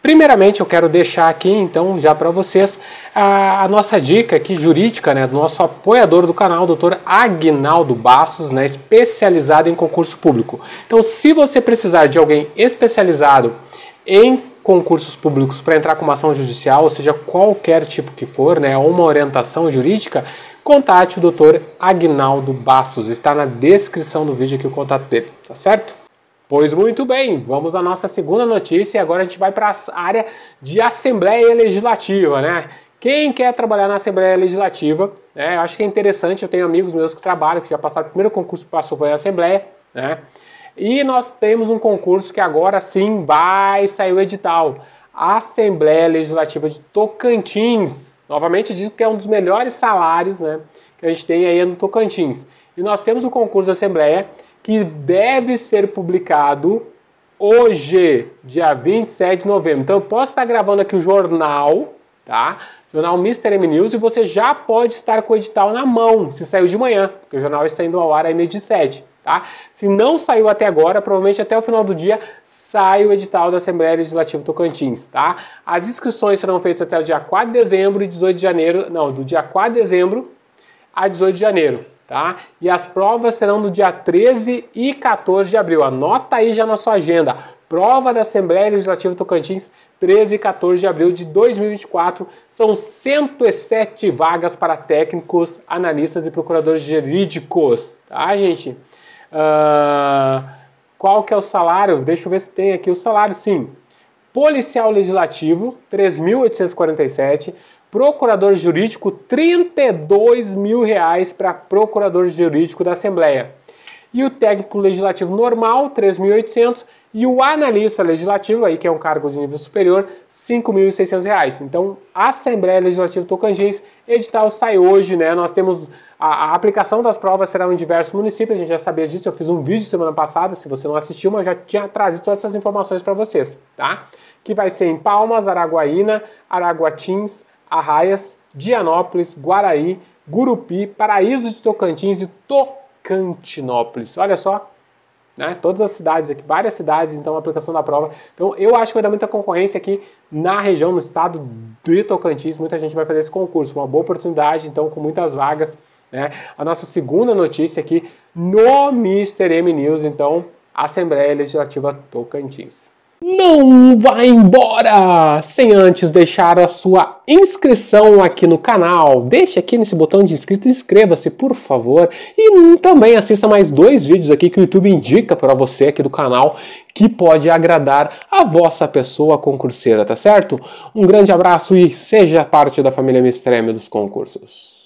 Primeiramente, eu quero deixar aqui, então, já para vocês, a, a, nossa dica aqui jurídica, né, do nosso apoiador do canal, doutor Agnaldo Bastos, né, especializado em concurso público. Então, se você precisar de alguém especializado em concursos públicos para entrar com uma ação judicial, ou seja, qualquer tipo que for, né, ou uma orientação jurídica, contate o doutor Agnaldo Bastos. Está na descrição do vídeo aqui o contato dele, tá certo? Pois muito bem, vamos à nossa segunda notícia e agora a gente vai para a área de Assembleia Legislativa, né? Quem quer trabalhar na Assembleia Legislativa, né, acho que é interessante, eu tenho amigos meus que trabalham, que já passaram o primeiro concurso que passou foi a Assembleia, né? E nós temos um concurso que agora sim vai sair o edital. Assembleia Legislativa de Tocantins. Novamente digo que é um dos melhores salários né, que a gente tem aí no Tocantins. E nós temos o concurso da Assembleia que deve ser publicado hoje, dia 27 de novembro. Então eu posso estar gravando aqui o jornal, tá? Jornal Mr. M News, e você já pode estar com o edital na mão, se saiu de manhã, porque o jornal está indo ao ar aí meio de 7. Tá? Se não saiu até agora, provavelmente até o final do dia sai o edital da Assembleia Legislativa Tocantins, tá? As inscrições serão feitas até o dia 4 de dezembro e 18 de janeiro, não, do dia 4 de dezembro a 18 de janeiro, tá? E as provas serão no dia 13 e 14 de abril. Anota aí já na sua agenda. Prova da Assembleia Legislativa Tocantins, 13 e 14 de abril de 2024. São 107 vagas para técnicos, analistas e procuradores jurídicos, tá, gente? Uh, qual que é o salário? Deixa eu ver se tem aqui o salário, sim. Policial Legislativo 3.847, Procurador Jurídico 32 mil reais para Procurador Jurídico da Assembleia e o Técnico Legislativo Normal 3.800 e o analista legislativo, aí, que é um cargo de nível superior, R$ 5.600. Então, a Assembleia Legislativa Tocantins, edital sai hoje, né? Nós temos a, a, aplicação das provas será em diversos municípios, a gente já sabia disso, eu fiz um vídeo semana passada, se você não assistiu, mas já tinha trazido todas essas informações para vocês, tá? Que vai ser em Palmas, Araguaína, Araguatins, Arraias, Dianópolis, Guaraí, Gurupi, Paraíso de Tocantins e Tocantinópolis. Olha só né? Todas as cidades aqui, várias cidades, então, a aplicação da prova. Então, eu acho que vai dar muita concorrência aqui na região, no estado de Tocantins. Muita gente vai fazer esse concurso, uma boa oportunidade, então, com muitas vagas. Né? A nossa segunda notícia aqui no Mr. M News, então, Assembleia Legislativa Tocantins. Não vá embora sem antes deixar a sua inscrição aqui no canal. Deixe aqui nesse botão de inscrito, inscreva-se, por favor. E também assista mais dois vídeos aqui que o YouTube indica para você aqui do canal que pode agradar a vossa pessoa concurseira, tá certo? Um grande abraço e seja parte da família Mistreme dos concursos.